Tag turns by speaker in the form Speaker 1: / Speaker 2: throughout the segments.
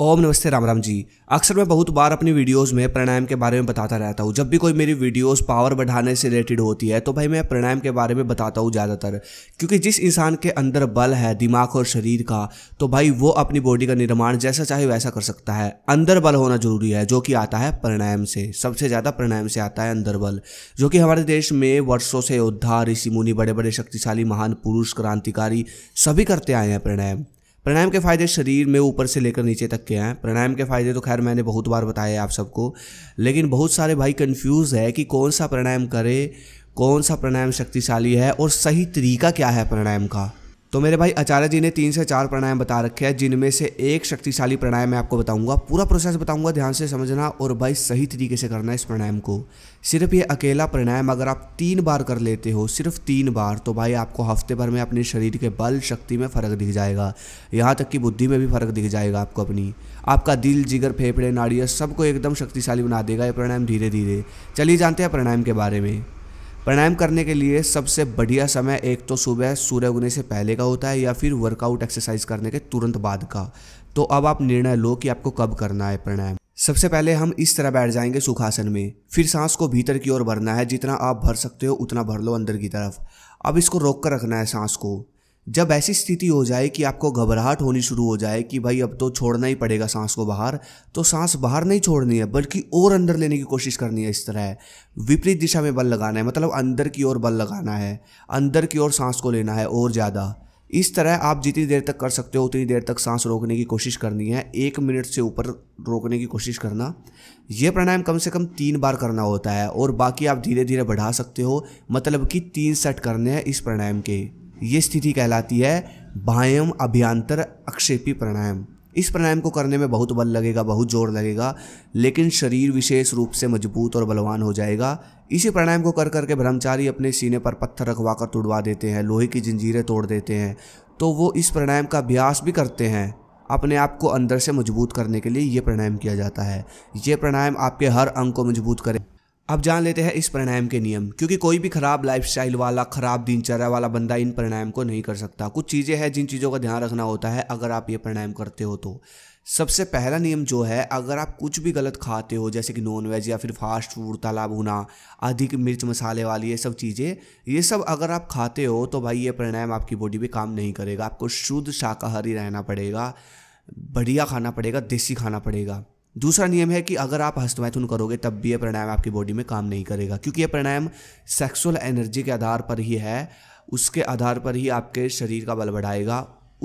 Speaker 1: ओम नमस्ते राम राम जी अक्सर मैं बहुत बार अपनी वीडियोस में प्राणायाम के बारे में बताता रहता हूँ जब भी कोई मेरी वीडियोस पावर बढ़ाने से रिलेटेड होती है तो भाई मैं प्राणायाम के बारे में बताता हूँ ज़्यादातर क्योंकि जिस इंसान के अंदर बल है दिमाग और शरीर का तो भाई वो अपनी बॉडी का निर्माण जैसा चाहे वैसा कर सकता है अंदर बल होना जरूरी है जो कि आता है प्राणायाम से सबसे ज़्यादा प्राणायाम से आता है अंदर बल जो कि हमारे देश में वर्षों से योद्धा ऋषि मुनि बड़े बड़े शक्तिशाली महान पुरुष क्रांतिकारी सभी करते आए हैं प्राणायाम प्राणायाम के फ़ायदे शरीर में ऊपर से लेकर नीचे तक के हैं प्राणायाम के फ़ायदे तो खैर मैंने बहुत बार बताए आप सबको लेकिन बहुत सारे भाई कन्फ्यूज़ है कि कौन सा प्राणायाम करे कौन सा प्राणायाम शक्तिशाली है और सही तरीका क्या है प्राणायाम का तो मेरे भाई आचार्य जी ने तीन से चार प्राणायाम बता रखे हैं जिनमें से एक शक्तिशाली प्राणायाम मैं आपको बताऊंगा पूरा प्रोसेस बताऊंगा ध्यान से समझना और भाई सही तरीके से करना इस प्राणायाम को सिर्फ ये अकेला प्राणायाम अगर आप तीन बार कर लेते हो सिर्फ तीन बार तो भाई आपको हफ्ते भर में अपने शरीर के बल शक्ति में फ़र्क दिख जाएगा यहाँ तक कि बुद्धि में भी फ़र्क दिख जाएगा आपको अपनी आपका दिल जिगर फेफड़े नाड़ियाँ सबको एकदम शक्तिशाली बना देगा ये प्राणायाम धीरे धीरे चलिए जानते हैं प्राणायाम के बारे में प्राणायाम करने के लिए सबसे बढ़िया समय एक तो सुबह सूर्य उगने से पहले का होता है या फिर वर्कआउट एक्सरसाइज करने के तुरंत बाद का तो अब आप निर्णय लो कि आपको कब करना है प्राणायाम सबसे पहले हम इस तरह बैठ जाएंगे सुखासन में फिर सांस को भीतर की ओर भरना है जितना आप भर सकते हो उतना भर लो अंदर की तरफ अब इसको रोक कर रखना है सांस को जब ऐसी स्थिति हो जाए कि आपको घबराहट होनी शुरू हो जाए कि भाई अब तो छोड़ना ही पड़ेगा सांस को बाहर तो सांस बाहर नहीं छोड़नी है बल्कि और अंदर लेने की कोशिश करनी है इस तरह है विपरीत दिशा में बल लगाना है मतलब अंदर की ओर बल लगाना है अंदर की ओर सांस को लेना है और ज़्यादा इस तरह आप जितनी देर तक कर सकते हो उतनी देर तक सांस रोकने की कोशिश करनी है एक मिनट से ऊपर रोकने की कोशिश करना यह प्राणायाम कम से कम तीन बार करना होता है और बाकी आप धीरे धीरे बढ़ा सकते हो मतलब कि तीन सेट करने हैं इस प्राणायाम के ये स्थिति कहलाती है बायम अभियांतर अक्षेपी प्राणायाम इस प्राणायाम को करने में बहुत बल लगेगा बहुत जोर लगेगा लेकिन शरीर विशेष रूप से मजबूत और बलवान हो जाएगा इसी प्राणायाम को कर करके ब्रह्मचारी अपने सीने पर पत्थर रखवा कर तुड़वा देते हैं लोहे की जंजीरें तोड़ देते हैं तो वो इस प्राणायाम का अभ्यास भी करते हैं अपने आप को अंदर से मजबूत करने के लिए ये प्राणायाम किया जाता है ये प्राणायाम आपके हर अंग को मजबूत करे अब जान लेते हैं इस प्राणायाम के नियम क्योंकि कोई भी खराब लाइफस्टाइल वाला खराब दिनचर्या वाला बंदा इन प्राणायाम को नहीं कर सकता कुछ चीज़ें हैं जिन चीज़ों का ध्यान रखना होता है अगर आप ये प्राणायाम करते हो तो सबसे पहला नियम जो है अगर आप कुछ भी गलत खाते हो जैसे कि नॉन वेज या फिर फास्ट फूड तालाब होना अधिक मिर्च मसाले वाली ये सब चीज़ें ये सब अगर आप खाते हो तो भाई ये प्राणायाम आपकी बॉडी पर काम नहीं करेगा आपको शुद्ध शाकाहारी रहना पड़ेगा बढ़िया खाना पड़ेगा देसी खाना पड़ेगा दूसरा नियम है कि अगर आप हस्तमैथुन करोगे तब भी यह प्राणायाम आपकी बॉडी में काम नहीं करेगा क्योंकि यह प्राणायाम सेक्सुअल एनर्जी के आधार पर ही है उसके आधार पर ही आपके शरीर का बल बढ़ाएगा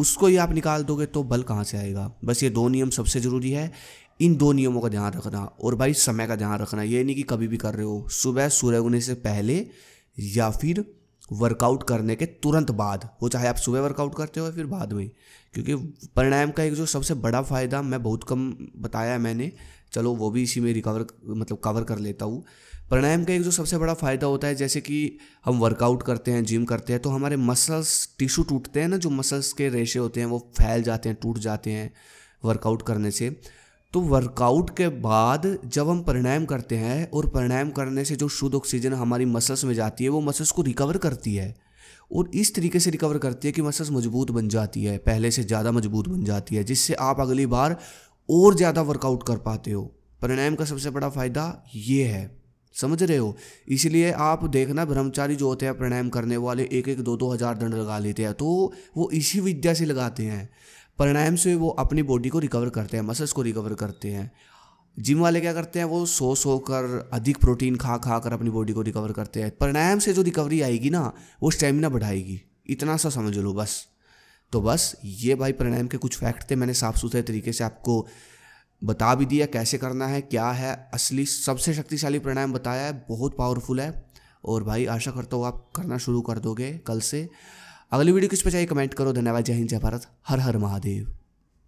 Speaker 1: उसको ही आप निकाल दोगे तो बल कहाँ से आएगा बस ये दो नियम सबसे ज़रूरी है इन दो नियमों का ध्यान रखना और भाई समय का ध्यान रखना ये नहीं कि कभी भी कर रहे हो सुबह सूर्य उगने से पहले या फिर वर्कआउट करने के तुरंत बाद वो चाहे आप सुबह वर्कआउट करते हो या फिर बाद में क्योंकि प्राणायाम का एक जो सबसे बड़ा फ़ायदा मैं बहुत कम बताया है मैंने चलो वो भी इसी में रिकवर मतलब कवर कर लेता हूँ प्राणायाम का एक जो सबसे बड़ा फ़ायदा होता है जैसे कि हम वर्कआउट करते हैं जिम करते हैं तो हमारे मसल्स टिश्यू टूटते हैं ना जो मसल्स के रेशे होते हैं वो फैल जाते हैं टूट जाते हैं वर्कआउट करने से तो वर्कआउट के बाद जब हम प्राणायाम करते हैं और प्राणायाम करने से जो शुद्ध ऑक्सीजन हमारी मसल्स में जाती है वो मसल्स को रिकवर करती है और इस तरीके से रिकवर करती है कि मसल्स मजबूत बन जाती है पहले से ज़्यादा मजबूत बन जाती है जिससे आप अगली बार और ज़्यादा वर्कआउट कर पाते हो प्राणायाम का सबसे बड़ा फ़ायदा ये है समझ रहे हो इसलिए आप देखना ब्रह्मचारी जो होते हैं प्राणायाम करने वाले एक एक दो दो हज़ार दंड लगा लेते हैं तो वो इसी विद्या से लगाते हैं प्राणायाम से वो अपनी बॉडी को रिकवर करते हैं मसल्स को रिकवर करते हैं जिम वाले क्या करते हैं वो सो सो कर अधिक प्रोटीन खा खा कर अपनी बॉडी को रिकवर करते हैं प्राणायाम से जो रिकवरी आएगी ना वो स्टेमिना बढ़ाएगी इतना सा समझ लो बस तो बस ये भाई प्राणायाम के कुछ फैक्ट थे मैंने साफ सुथरे तरीके से आपको बता भी दिया कैसे करना है क्या है असली सबसे शक्तिशाली प्राणायाम बताया है बहुत पावरफुल है और भाई आशा करता हूँ आप करना शुरू कर दोगे कल से अगली वीडियो किस पर चाहिए कमेंट करो धन्यवाद जय हिंद जय भारत हर हर महादेव